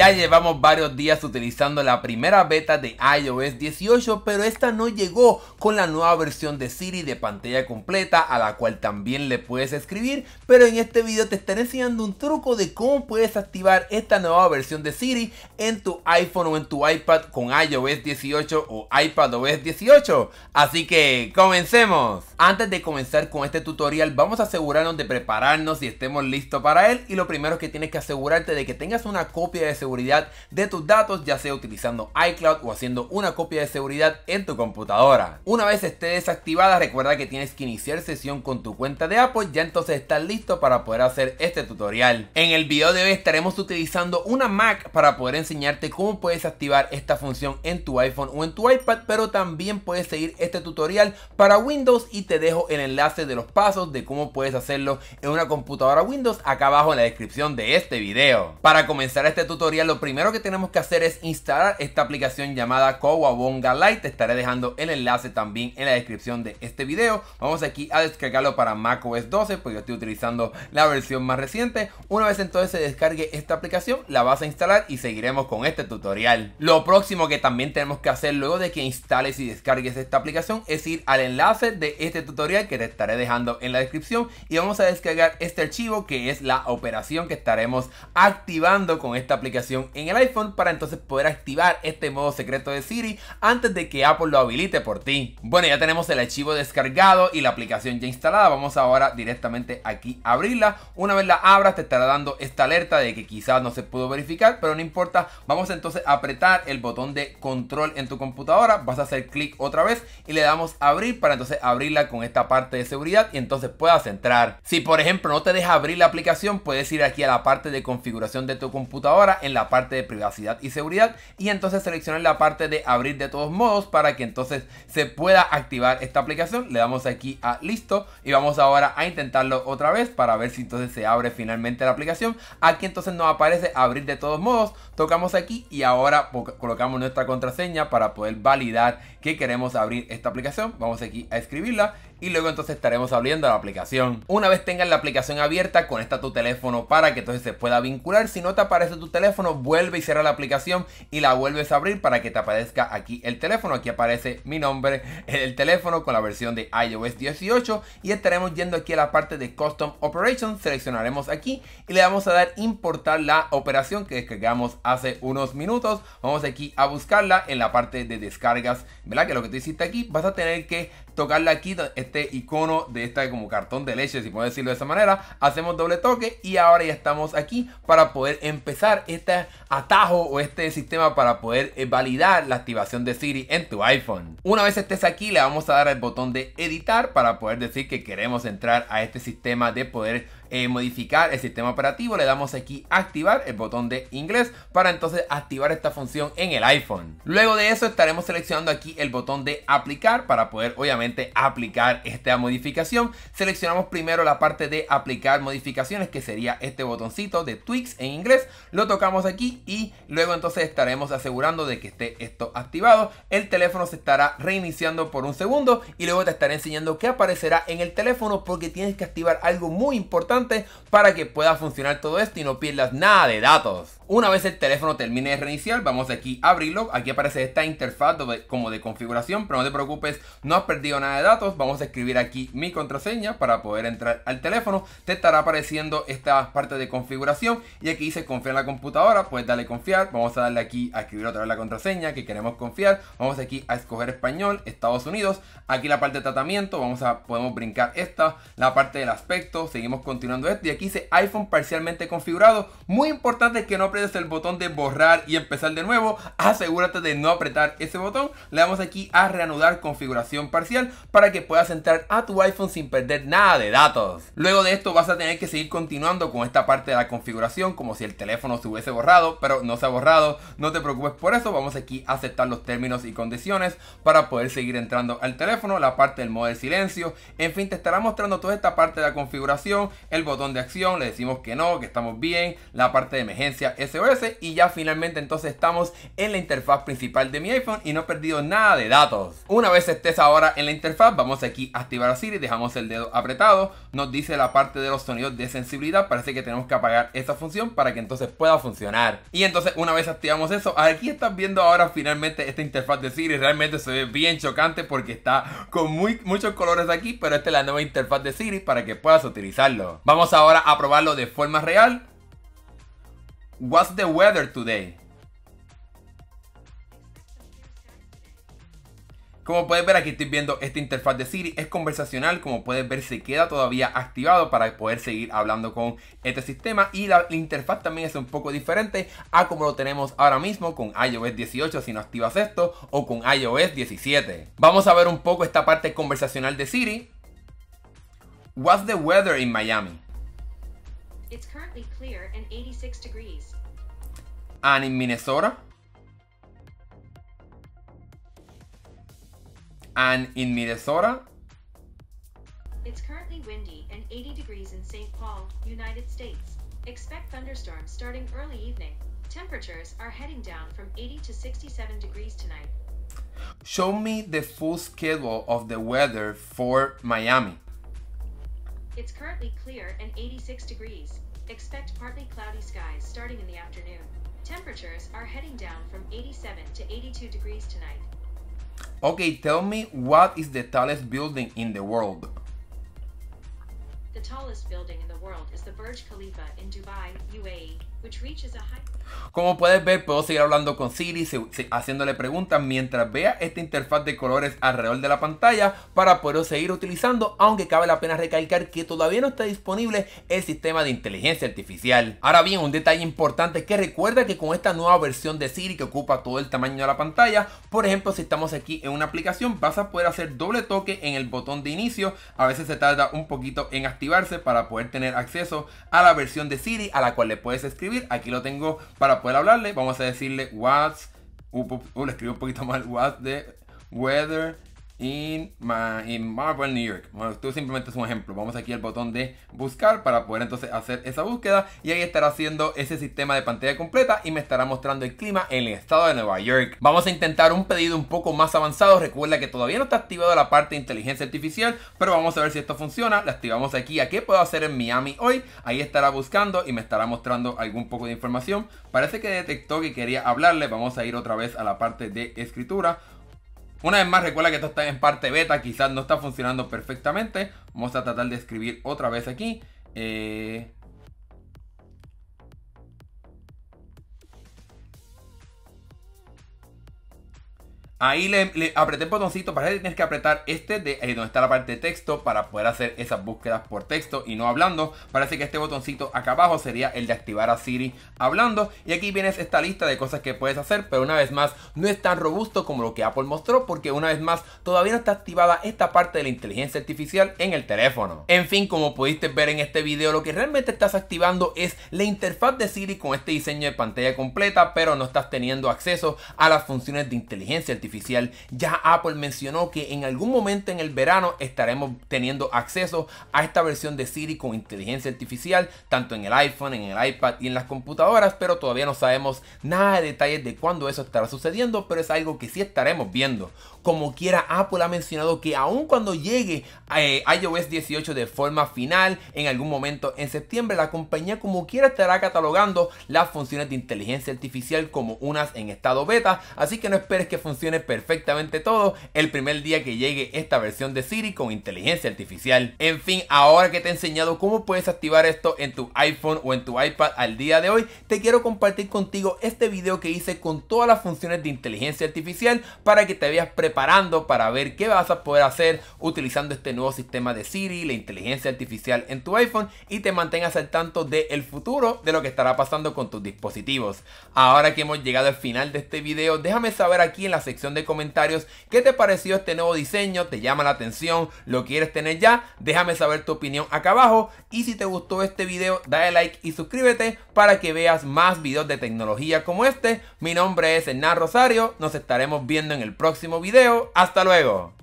Ya llevamos varios días utilizando la primera beta de iOS 18, pero esta no llegó con la nueva versión de Siri de pantalla completa a la cual también le puedes escribir, pero en este video te estaré enseñando un truco de cómo puedes activar esta nueva versión de Siri en tu iPhone o en tu iPad con iOS 18 o iPadOS 18. Así que comencemos. Antes de comenzar con este tutorial, vamos a asegurarnos de prepararnos y estemos listos para él y lo primero que tienes que asegurarte de que tengas una copia de seguridad de tus datos, ya sea utilizando iCloud o haciendo una copia de seguridad en tu computadora. Una vez esté desactivada, recuerda que tienes que iniciar sesión con tu cuenta de Apple, ya entonces estás listo para poder hacer este tutorial. En el vídeo de hoy estaremos utilizando una Mac para poder enseñarte cómo puedes activar esta función en tu iPhone o en tu iPad, pero también puedes seguir este tutorial para Windows y te dejo el enlace de los pasos de cómo puedes hacerlo en una computadora Windows acá abajo en la descripción de este video. Para comenzar este tutorial, lo primero que tenemos que hacer es instalar esta aplicación llamada Cowabonga Lite. Te estaré dejando el enlace también en la descripción de este video. Vamos aquí a descargarlo para macOS 12, Porque yo estoy utilizando la versión más reciente. Una vez entonces se descargue esta aplicación, la vas a instalar y seguiremos con este tutorial. Lo próximo que también tenemos que hacer luego de que instales y descargues esta aplicación es ir al enlace de este tutorial que te estaré dejando en la descripción y vamos a descargar este archivo que es la operación que estaremos activando con esta aplicación en el iPhone para entonces poder activar este modo secreto de Siri antes de que Apple lo habilite por ti. Bueno, ya tenemos el archivo descargado y la aplicación ya instalada. Vamos ahora directamente aquí a abrirla. Una vez la abras te estará dando esta alerta de que quizás no se pudo verificar, pero no importa. Vamos entonces a apretar el botón de control en tu computadora. Vas a hacer clic otra vez y le damos abrir para entonces abrirla con esta parte de seguridad y entonces puedas entrar. Si por ejemplo no te deja abrir la aplicación, puedes ir aquí a la parte de configuración de tu computadora la parte de privacidad y seguridad y entonces seleccionar la parte de abrir de todos modos para que entonces se pueda activar esta aplicación. Le damos aquí a listo y vamos ahora a intentarlo otra vez para ver si entonces se abre finalmente la aplicación. Aquí entonces nos aparece abrir de todos modos, tocamos aquí y ahora colocamos nuestra contraseña para poder validar que queremos abrir esta aplicación. Vamos aquí a escribirla y luego entonces estaremos abriendo la aplicación. Una vez tengas la aplicación abierta, conecta tu teléfono para que entonces se pueda vincular. Si no te aparece tu teléfono, vuelve y cierra la aplicación y la vuelves a abrir para que te aparezca aquí el teléfono. Aquí aparece mi nombre, el teléfono con la versión de iOS 18 y estaremos yendo aquí a la parte de Custom Operations Seleccionaremos aquí y le vamos a dar importar la operación que descargamos hace unos minutos. Vamos aquí a buscarla en la parte de descargas, ¿verdad? Que lo que tú hiciste aquí vas a tener que tocarle aquí este icono de esta como cartón de leche, si puedo decirlo de esa manera. Hacemos doble toque y ahora ya estamos aquí para poder empezar este atajo o este sistema para poder eh, validar la activación de Siri en tu iPhone. Una vez estés aquí le vamos a dar al botón de editar para poder decir que queremos entrar a este sistema de poder eh, modificar el sistema operativo, le damos aquí activar el botón de inglés para entonces activar esta función en el iPhone. Luego de eso estaremos seleccionando aquí el botón de aplicar para poder obviamente aplicar esta modificación. Seleccionamos primero la parte de aplicar modificaciones que sería este botoncito de tweaks en inglés. Lo tocamos aquí y luego entonces estaremos asegurando de que esté esto activado. El teléfono se estará reiniciando por un segundo y luego te estaré enseñando qué aparecerá en el teléfono porque tienes que activar algo muy importante para que pueda funcionar todo esto y no pierdas nada de datos. Una vez el teléfono termine de reiniciar, vamos aquí a abrirlo. Aquí aparece esta interfaz como de configuración, pero no te preocupes, no has perdido nada de datos. Vamos a escribir aquí mi contraseña para poder entrar al teléfono. Te estará apareciendo esta parte de configuración y aquí dice confiar en la computadora, puedes darle confiar. Vamos a darle aquí a escribir otra vez la contraseña que queremos confiar. Vamos aquí a escoger español, Estados Unidos. Aquí la parte de tratamiento, vamos a podemos brincar esta, la parte del aspecto, seguimos continuando esto y aquí dice iPhone parcialmente configurado. Muy importante que no aprietes el botón de borrar y empezar de nuevo. Asegúrate de no apretar ese botón. Le damos aquí a reanudar configuración parcial para que puedas entrar a tu iPhone sin perder nada de datos. Luego de esto vas a tener que seguir continuando con esta parte de la configuración como si el teléfono se hubiese borrado, pero no se ha borrado. No te preocupes por eso. Vamos aquí a aceptar los términos y condiciones para poder seguir entrando al teléfono, la parte del modo de silencio. En fin, te estará mostrando toda esta parte de la configuración, botón de acción, le decimos que no, que estamos bien, la parte de emergencia SOS y ya finalmente entonces estamos en la interfaz principal de mi iPhone y no he perdido nada de datos. Una vez estés ahora en la interfaz, vamos aquí a activar a Siri, dejamos el dedo apretado, nos dice la parte de los sonidos de sensibilidad, parece que tenemos que apagar esa función para que entonces pueda funcionar. Y entonces una vez activamos eso, aquí estás viendo ahora finalmente esta interfaz de Siri, realmente se ve bien chocante porque está con muy, muchos colores aquí, pero esta es la nueva interfaz de Siri para que puedas utilizarlo. Vamos ahora a probarlo de forma real. What's the weather today? Como puedes ver aquí estoy viendo esta interfaz de Siri, es conversacional, como puedes ver se queda todavía activado para poder seguir hablando con este sistema y la, interfaz también es un poco diferente a como lo tenemos ahora mismo con iOS 18 si no activas esto o con iOS 17. Vamos a ver un poco esta parte conversacional de Siri. What's the weather in Miami? It's currently clear and 86 degrees. And in Minnesota? And in Minnesota? It's currently windy and 80 degrees in St. Paul, United States. Expect thunderstorms starting early evening. Temperatures are heading down from 80 to 67 degrees tonight. Show me the full schedule of the weather for Miami. It's currently clear and 86 degrees. Expect partly cloudy skies starting in the afternoon. Temperatures are heading down from 87 to 82 degrees tonight. Okay, tell me what is the tallest building in the world? The tallest building in the world is the Burj Khalifa in Dubai, UAE. Como puedes ver, puedo seguir hablando con Siri, haciéndole preguntas mientras vea esta interfaz de colores alrededor de la pantalla para poder seguir utilizando, aunque cabe la pena recalcar que todavía no está disponible el sistema de inteligencia artificial. Ahora bien, un detalle importante que recuerda que con esta nueva versión de Siri que ocupa todo el tamaño de la pantalla, por ejemplo, si estamos aquí en una aplicación, vas a poder hacer doble toque en el botón de inicio, a veces se tarda un poquito en activarse para poder tener acceso a la versión de Siri a la cual le puedes escribir aquí lo tengo para poder hablarle. Vamos a decirle what's, uh, le escribo un poquito mal, what's the weather In Marvel New York. Bueno, esto simplemente es un ejemplo. Vamos aquí al botón de buscar para poder entonces hacer esa búsqueda y ahí estará haciendo ese sistema de pantalla completa y me estará mostrando el clima en el estado de Nueva York. Vamos a intentar un pedido un poco más avanzado. Recuerda que todavía no está activado la parte de inteligencia artificial, pero vamos a ver si esto funciona. La activamos aquí a qué puedo hacer en Miami hoy. Ahí estará buscando y me estará mostrando algún poco de información. Parece que detectó que quería hablarle. Vamos a ir otra vez a la parte de escritura. Una vez más, recuerda que esto está en parte beta, quizás no está funcionando perfectamente. Vamos a tratar de escribir otra vez aquí. Eh, Ahí le, apreté el botoncito para que tienes que apretar este de eh, donde está la parte de texto para poder hacer esas búsquedas por texto y no hablando. Parece que este botoncito acá abajo sería el de activar a Siri hablando. Y aquí vienes esta lista de cosas que puedes hacer, pero una vez más no es tan robusto como lo que Apple mostró porque una vez más todavía no está activada esta parte de la inteligencia artificial en el teléfono. En fin, como pudiste ver en este video, lo que realmente estás activando es la interfaz de Siri con este diseño de pantalla completa, pero no estás teniendo acceso a las funciones de inteligencia artificial ya Apple mencionó que en algún momento en el verano estaremos teniendo acceso a esta versión de Siri con inteligencia artificial, tanto en el iPhone, en el iPad y en las computadoras, pero todavía no sabemos nada de detalles de cuándo eso estará sucediendo, pero es algo que sí estaremos viendo. Como quiera, Apple ha mencionado que aun cuando llegue eh, iOS 18 de forma final, en algún momento en septiembre, la compañía como quiera estará catalogando las funciones de inteligencia artificial como unas en estado beta, así que no esperes que funcione perfectamente todo el primer día que llegue esta versión de Siri con inteligencia artificial. En fin, ahora que te he enseñado cómo puedes activar esto en tu iPhone o en tu iPad al día de hoy, te quiero compartir contigo este video que hice con todas las funciones de inteligencia artificial para que te vayas preparando para ver qué vas a poder hacer utilizando este nuevo sistema de Siri, la inteligencia artificial en tu iPhone y te mantengas al tanto del el futuro de lo que estará pasando con tus dispositivos. Ahora que hemos llegado al final de este video, déjame saber aquí en la sección de comentarios qué te pareció este nuevo diseño, te llama la atención, lo quieres tener ya, déjame saber tu opinión acá abajo y si te gustó este video dale like y suscríbete para que veas más videos de tecnología como este. Mi nombre es Hernán Rosario, nos estaremos viendo en el próximo video, hasta luego.